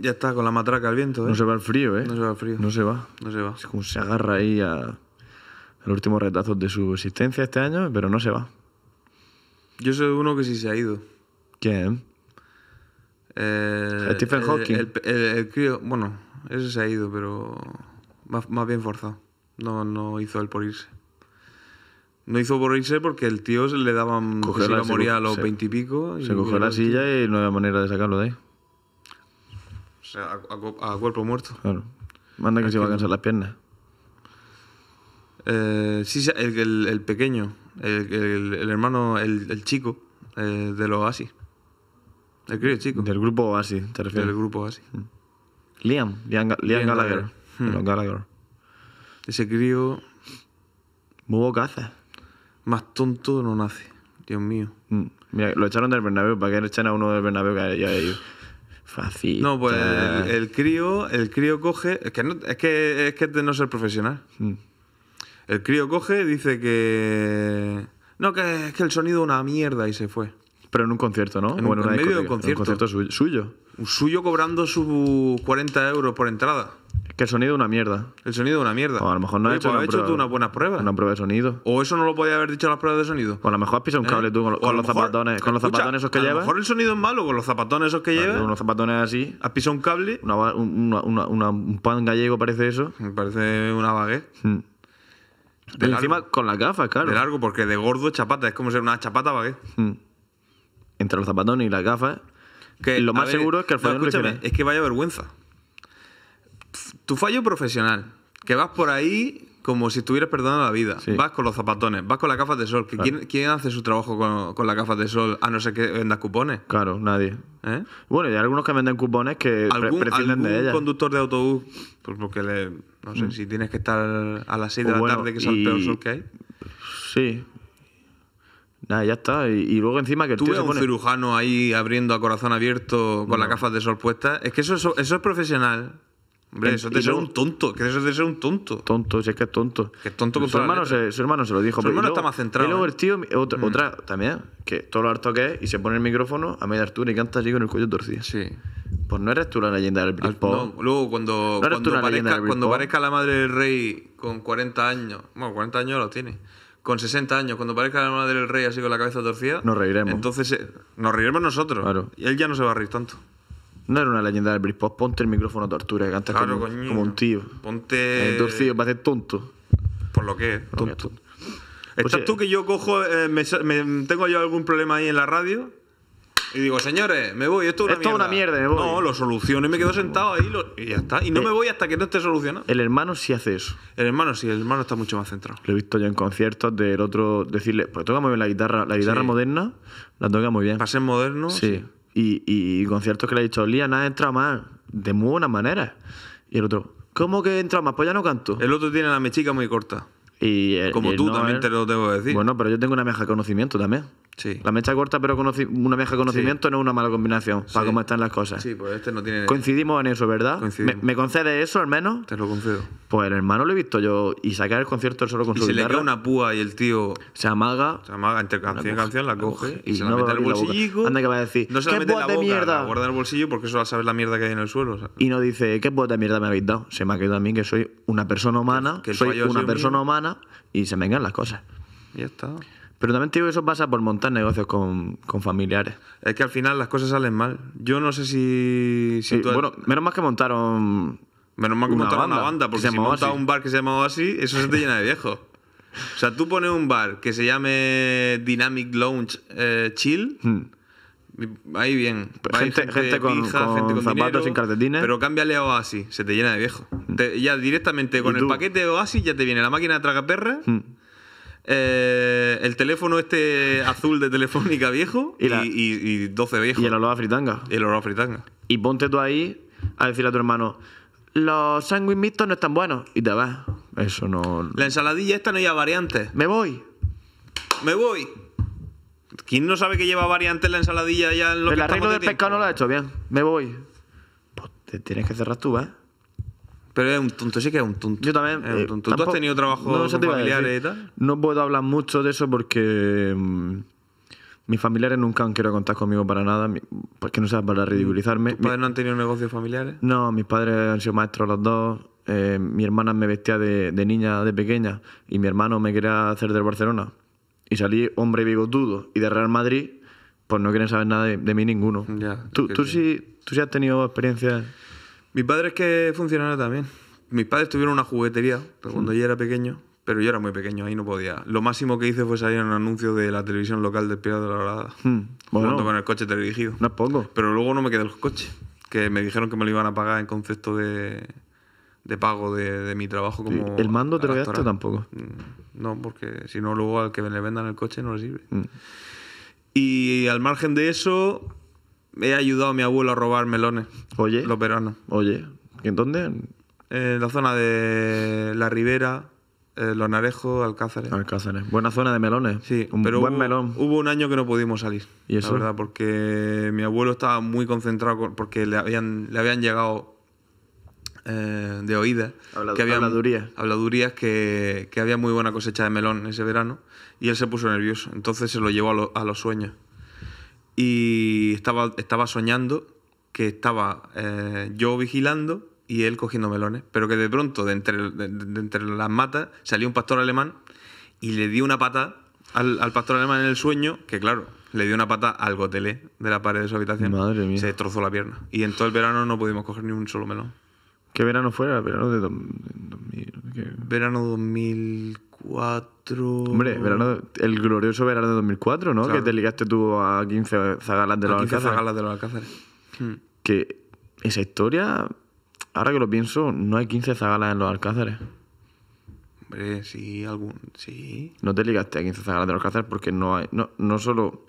Ya está, con la matraca al viento, ¿eh? No se va el frío, ¿eh? No se va el frío. No se va. No se va. Es como se agarra ahí a, último los últimos de su existencia este año, pero no se va. Yo soy uno que sí se ha ido. ¿Quién? Eh, Stephen Hawking. El, bueno, ese se ha ido, pero más, bien forzado. No, no hizo él por irse. No hizo por irse porque el tío le daban. Coger que se a los veintipico. Se, y cogió la silla y no había manera de sacarlo de ahí a, cuerpo muerto. Claro. Manda que se va a cansar las piernas. Eh, sí, el, el, pequeño, el, el, hermano, el, chico eh, de los Oasis. El crío chico. Del grupo Oasis, te refieres. Del grupo Oasis. Mm. Liam, Liam, Liam, mm. Gallagher. Ese crío. Muy caza. Más tonto no nace. Dios mío. Mm. Mira, lo echaron del Bernabéu. ¿Para qué echan a uno del Bernabéu que ya ellos? Fácil. No, pues el, crío, el crío coge. Es que no, es que es que de no ser profesional. Hmm. El crío coge, dice que. No, que es que el sonido es una mierda y se fue. Pero en un concierto, ¿no? En, medio de un concierto. En un concierto suyo. suyo. Suyo cobrando sus 40 euros por entrada. Que el sonido es una mierda. El sonido es una mierda. O a lo mejor no Oye, has hecho, pues una hecho prueba, tú unas buenas pruebas. Una prueba de sonido. O eso no lo podía haber dicho en las pruebas de sonido. O pues a lo mejor has pisado un ¿Eh? cable tú con, los zapatones. Con los zapatones esos que llevas. A lo mejor el sonido es malo con los zapatones esos que llevas. Con Unos zapatones así. Has pisado un cable. un pan gallego parece eso. Me parece una baguette. Mm. Pero De encima con las gafas, claro. De largo, porque de gordo es chapata. Es como ser una chapata baguette. Mm. Entre los zapatones y las gafas. Que, lo más seguro es que el no, escúchame, es que vaya vergüenza. Tu fallo profesional, que vas por ahí como si estuvieras perdonando la vida. Vas con los zapatones, vas con las gafas de sol. ¿quién, hace su trabajo con, con las gafas de sol a no ser que vendas cupones? Claro, nadie. ¿Eh? Bueno, y hay algunos que venden cupones que ¿Algún, algún conductor de autobús, pues porque le, no sé, mm. si tienes que estar a las 6 de pues la tarde, que es el peor sol que hay. Sí. Nada, ya está. Y, luego encima que Tú un cirujano ahí abriendo a corazón abierto con las gafas de sol puestas. Es que eso, eso es profesional. Hombre, eso es de ser un tonto. Que eso de ser un tonto. Tonto, si es que es tonto. tonto su hermano, se, se lo dijo. Su hermano está más centrado. Y luego ¿eh? el tío, otra, mm. también, que todo lo harto que es, y se pone el micrófono a media altura y canta así con el cuello torcido. Sí. Pues no eres tú la leyenda del Britpop. No, luego cuando, cuando, parezca, cuando parezca la madre del rey con 40 años, bueno, 40 años lo tiene, con 60 años, cuando parezca la madre del rey así con la cabeza torcida, nos reiremos. Entonces eh, nos reiremos nosotros. Claro. Y él ya no se va a reír tanto. No era una leyenda del Britpop. Ponte el micrófono tortura, que cantas como, como, un tío. Ponte. Eh, torcido, vas a ser tonto. Por lo que Tonto. Estás tú que yo cojo. Eh, me, tengo yo algún problema ahí en la radio. Y digo, señores, me voy, esto es una mierda. me voy. No, lo soluciono y me quedo sentado ahí y ya está. Y no eh, me voy hasta que no esté solucionado. El hermano sí hace eso. El hermano sí, el hermano está mucho más centrado. Lo he visto yo en conciertos del otro decirle, pues toca muy bien la guitarra, la guitarra moderna, la toca muy bien. Para ser moderno. sí y, conciertos que le he dicho, Liana entra más, de muy buenas maneras. Y el otro, ¿cómo que entra más? Pues ya no canto. El otro tiene la mechica muy corta. Y eh, Como tú también te lo debo decir. Bueno, pero yo tengo una meja de conocimiento también. Sí. La mecha corta, pero una vieja conocimiento no es una mala combinación para cómo están las cosas. Sí, pues este no tiene. Coincidimos en eso, ¿verdad? ¿Me, ¿Me, concede eso al menos? Te lo concedo. Pues el hermano lo he visto yo y sacar el concierto solo con y su se le cae una púa y el tío. Se amaga. Se amaga entre canción y canción, la coge y, se la mete en el bolsillo. Anda que va a decir. No se ¿Qué la de mierda? La guarda en el bolsillo porque eso a sabes la mierda que hay en el suelo. y no dice, ¿qué puta de mierda me habéis dado? Se me ha quedado a mí que soy una persona humana, que soy una persona humana y se me vengan las cosas. Ya está. Pero también te digo que eso pasa por montar negocios con, con familiares. Es que al final las cosas salen mal. Yo no sé si... Bueno, menos mal que montaron... Menos mal que montaron una banda, porque si montas un bar que se llama Oasis, eso se te llena de viejo. O sea, tú pones un bar que se llame Dynamic Lounge eh, Chill... Hmm. Ahí bien. Gente, gente, con, gente con zapatos sin Pero cámbiale a Oasis, se te llena de viejo. Hmm. ya directamente con el paquete de Oasis ya te viene la máquina de tragaperra. Hmm. Eh, el teléfono este azul de Telefónica viejo y, 12 viejo. Y el olor a fritanga. Y el olor a fritanga. Y ponte tú ahí a decir a tu hermano, los sándwiches mixtos no están buenos. Y te vas. Eso no. La ensaladilla esta no lleva variantes. Me voy. Me voy. ¿Quién no sabe que lleva variantes la ensaladilla ya en lo El arreglo del pescado no lo ha hecho bien. Me voy. Pues te tienes que cerrar tú, ¿eh? Pero es un tonto, sí que es un tonto. Yo también. Eh, ¿Tú has tenido trabajo no, familiares y tal? No puedo hablar mucho de eso porque mm, mis familiares nunca han querido contar conmigo para nada, porque pues no sea para ridiculizarme. ¿Tus padres no han tenido negocios familiares? No, mis padres han sido maestros los dos. Eh, mi hermana me vestía de, niña de pequeña y mi hermano me quería hacer del Barcelona. Y salí hombre bigotudo y de Real Madrid, pues no quieren saber nada de, mí ninguno. ¿Tú, tú sí, tú sí has tenido experiencias... Mis padres que funcionaron también. Mis padres tuvieron una juguetería cuando yo era pequeño, pero yo era muy pequeño, ahí no podía. Lo máximo que hice fue salir en un anuncio de la televisión local de piedra de la Horada. Hmm, con el coche teledirigido. No pongo. Pero luego no me quedé el coche, que me dijeron que me lo iban a pagar en concepto de, pago de, mi trabajo como... ¿El mando te lo gastó tampoco? Mm, no, porque si no luego al que le vendan el coche no le sirve. Hmm. Y al margen de eso, he ayudado a mi abuelo a robar melones. Oye. Los veranos. Oye. ¿En dónde? En la zona de La Ribera, eh, Los Narejos, Alcázares. Alcázares. Buena zona de melones. Sí, un buen hubo, melón. Hubo un año que no pudimos salir. ¿Y eso? La verdad, porque mi abuelo estaba muy concentrado porque le habían, le habían llegado eh, de oídas. que había, habladurías. Habladurías que, había muy buena cosecha de melón ese verano y él se puso nervioso. Entonces se lo llevó a los sueños y estaba, estaba soñando que estaba eh, yo vigilando y él cogiendo melones, pero que de pronto de entre, de, las matas salió un pastor alemán y le dio una pata al, pastor alemán en el sueño, que claro, le dio una pata al gotelé de la pared de su habitación. Se destrozó la pierna. Y en todo el verano no pudimos coger ni un solo melón. ¿Qué verano fue? verano de 2000? ¿Qué? Verano 2000 Hombre, el glorioso verano de 2004, ¿no? Que te ligaste tú a 15 zagalas de los 15 zagalas de los Alcázares. Hmm. Que esa historia, ahora que lo pienso, no hay 15 zagalas en los Alcázares. Hombre, sí, algún. Sí. No te ligaste a 15 zagalas de los Alcázares porque no hay. No, no solo.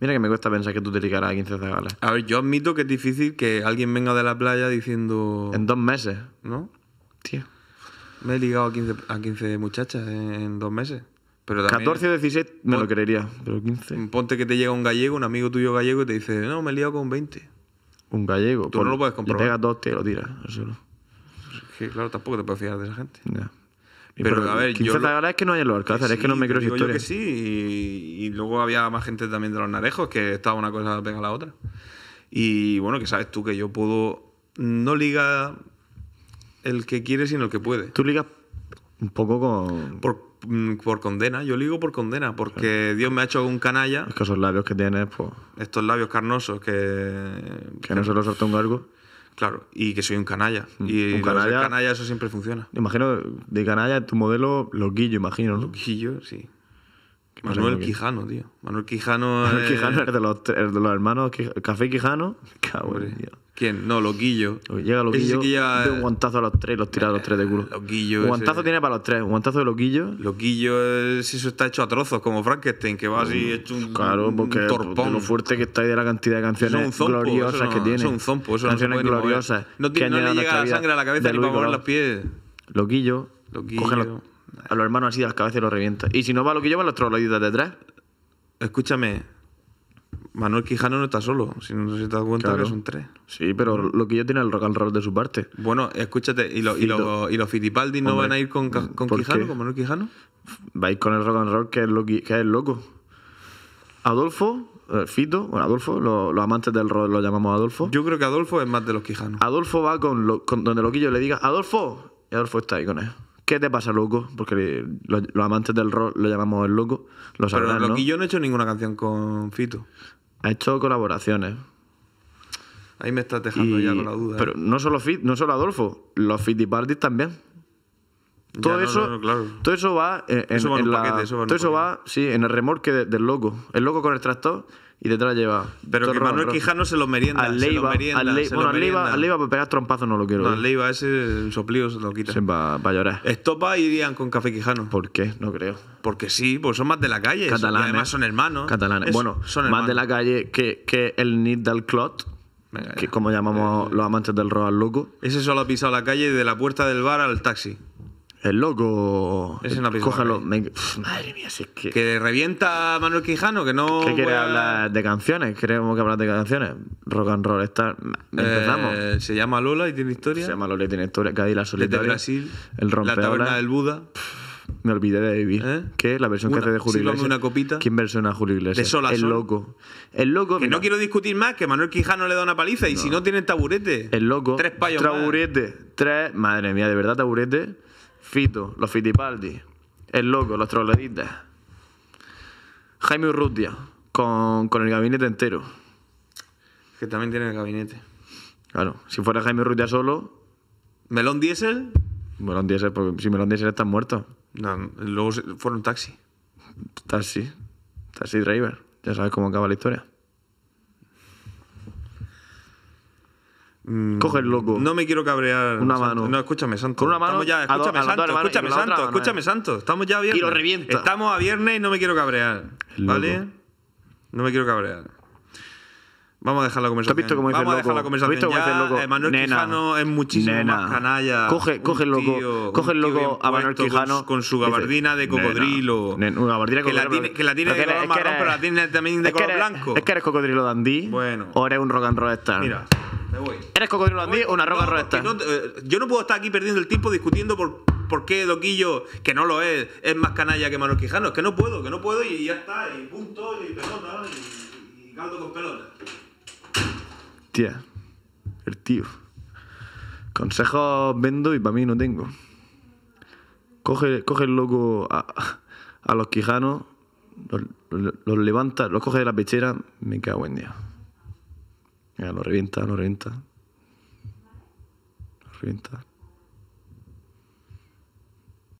Mira que me cuesta pensar que tú te ligarás a 15 zagalas. A ver, yo admito que es difícil que alguien venga de la playa diciendo. En dos meses. ¿No? Tío me he ligado a 15, muchachas en dos meses. Pero también, 14 o 16 me lo creería, pero 15. Ponte que te llega un gallego, un amigo tuyo gallego, y te dice, no, me he ligado con 20. Un gallego. Tú no pues, lo puedes comprobar. Le pegas dos, te lo tiras. claro, tampoco te puedes fiar de esa gente. Ya. Pero, a ver, 15 yo. es que no hay en los alcázares, es que no me creo historia. Yo que sí, y, y, luego había más gente también de los narejos, que estaba una cosa pega a la otra. Y bueno, que sabes tú que yo puedo. No liga el que quiere, sino el que puede. Tú ligas un poco con... Por, mm, condena, yo ligo por condena, porque Dios me ha hecho un canalla. Es que esos labios que tienes, pues... Estos labios carnosos que... Que, no se los salta un Claro, y que soy un canalla. Mm. Y un canalla, eso siempre funciona. Imagino, de canalla, tu modelo, loquillo, imagino, Loquillo, sí. Manuel Quijano, tío. Manuel Quijano. Manuel es... Quijano es de los, hermanos Café Quijano. Cabrón, tío. ¿Quién? No, Loquillo. Llega Loquillo. de un guantazo a los tres y los tira a los tres de culo. Loquillo. Un guantazo tiene para los tres. Un guantazo de Loquillo. Loquillo es eso está hecho a trozos, como Frankenstein, que va así mm, hecho un, torpón. lo fuerte que está y de la cantidad de canciones gloriosas que tiene. Son un zompo, eso Canciones gloriosas. No, no, le llega la sangre a la cabeza ni para mover los pies. Loquillo. Loquillo. A los hermanos así de las cabezas lo revienta. Y si no va lo que lleva, los de detrás. Escúchame. Manuel Quijano no está solo, si no se te das cuenta que son tres. Sí, pero lo que yo tiene el rock and roll de su parte. Bueno, escúchate, ¿y, los Fittipaldi no van a ir con, mm, con Quijano, con Manuel Quijano? Vais con el rock and roll que es, lo, que es loco. Adolfo, eh, Fito, bueno, Adolfo, los amantes del rock lo llamamos Adolfo. Yo creo que Adolfo es más de los Quijanos. Adolfo va con, con donde Loquillo le diga, Adolfo, y Adolfo está ahí con él. ¿Qué te pasa, loco? Porque los, amantes del rol lo llamamos el loco. los yo Pero lo ¿no? no he hecho ninguna canción con Fito. Ha hecho colaboraciones. Ahí me estás dejando ya con la duda. ¿eh? Pero no solo, Fit, no solo Adolfo, los Fitty Parties también. Todo, eso, todo eso va en, paquete, todo eso va, sí, en el remolque del loco. El loco con el tractor y detrás lleva. Pero que Manuel Quijano se lo merienda. Al Leiva, se lo merienda, bueno, al Leiva, al Leiva para pegar trompazo no lo quiero. al eh. Leiva ese soplío se lo quita. Se va, a llorar. Estopa irían con Café Quijano. ¿Por qué? No creo. Porque sí, porque son más de la calle. Catalanes. además son hermanos. Catalanes. bueno, son hermanos. más de la calle que, que el Nid del Clot. que como llamamos eh, los amantes del rojo al loco. Ese solo ha pisado la calle de la puerta del bar al taxi. El loco. Es una Cójalo. madre mía, si es que. Que revienta Manuel Quijano, que no. Que quiere hablar de canciones? Queremos que hablar de canciones. Rock and roll, está. Empezamos. Eh, se llama Lola y tiene historia. Se llama Lola y tiene historia. Cádiz la solitaria. de Brasil. El La taberna del Buda. me olvidé de vivir. ¿Eh? ¿Qué? La versión que hace de Julio Iglesias. una copita. ¿Quién versiona a Julio Iglesias? De sol ¡Es El loco. El loco. Que no quiero discutir más, que Manuel Quijano le da una paliza y si no tiene taburete. El loco. Tres payos. Taburete. Tres. Madre mía, de verdad, taburete Fito, los Fitipaldi, El Loco, los Trogloditas, Jaime Urrutia, con, el gabinete entero. Que también tiene el gabinete. Claro, si fuera Jaime Urrutia solo. ¿Melón Diesel? Melón Diesel, porque si Melón Diesel están muerto. No, luego fueron taxi. Taxi. Taxi driver. Ya sabes cómo acaba la historia. Mm, coge el loco. No me quiero cabrear. Una mano. No, escúchame, santo Con una mano. Estamos ya, escúchame, santo Escúchame, santo Estamos ya a viernes. Y lo revienta. Estamos a viernes y no me quiero cabrear. ¿Vale? No me quiero cabrear. Vamos a dejar la conversación. has visto cómo Vamos a dejar la conversación. ya, eh, Manuel Quijano es muchísimo más canalla. Coge, coge el loco. coge el loco a Manuel Quijano. Con, su gabardina de cocodrilo. Una gabardina de cocodrilo. Que, que la tiene, de color marrón, pero la tiene también de color blanco. Es que eres cocodrilo dandí. Bueno. O eres un rock and roll star. Mira. ¿Eres cocodrilo o una roca eh, yo no puedo estar aquí perdiendo el tiempo discutiendo por, por qué Doquillo, que no lo es, es más canalla que Manuel Quijano. Es que no puedo, que no puedo y ya está. Y punto, y pelota, y, caldo con pelota. Tía, el tío. Consejos vendo y para mí no tengo. Coge, coge el loco a, los Quijanos, los, levanta, los coge de la pechera, me cago en día. Mira, eh, lo revienta, lo revienta. Lo revienta.